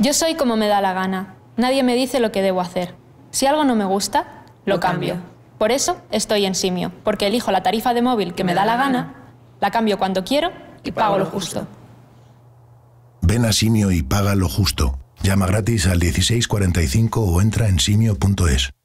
Yo soy como me da la gana. Nadie me dice lo que debo hacer. Si algo no me gusta, lo, cambio. Por eso estoy en Simio, porque elijo la tarifa de móvil que me, da, la gana, la cambio cuando quiero y, pago, lo justo. justo. Ven a Simio y paga lo justo. Llama gratis al 1645 o entra en simio.es.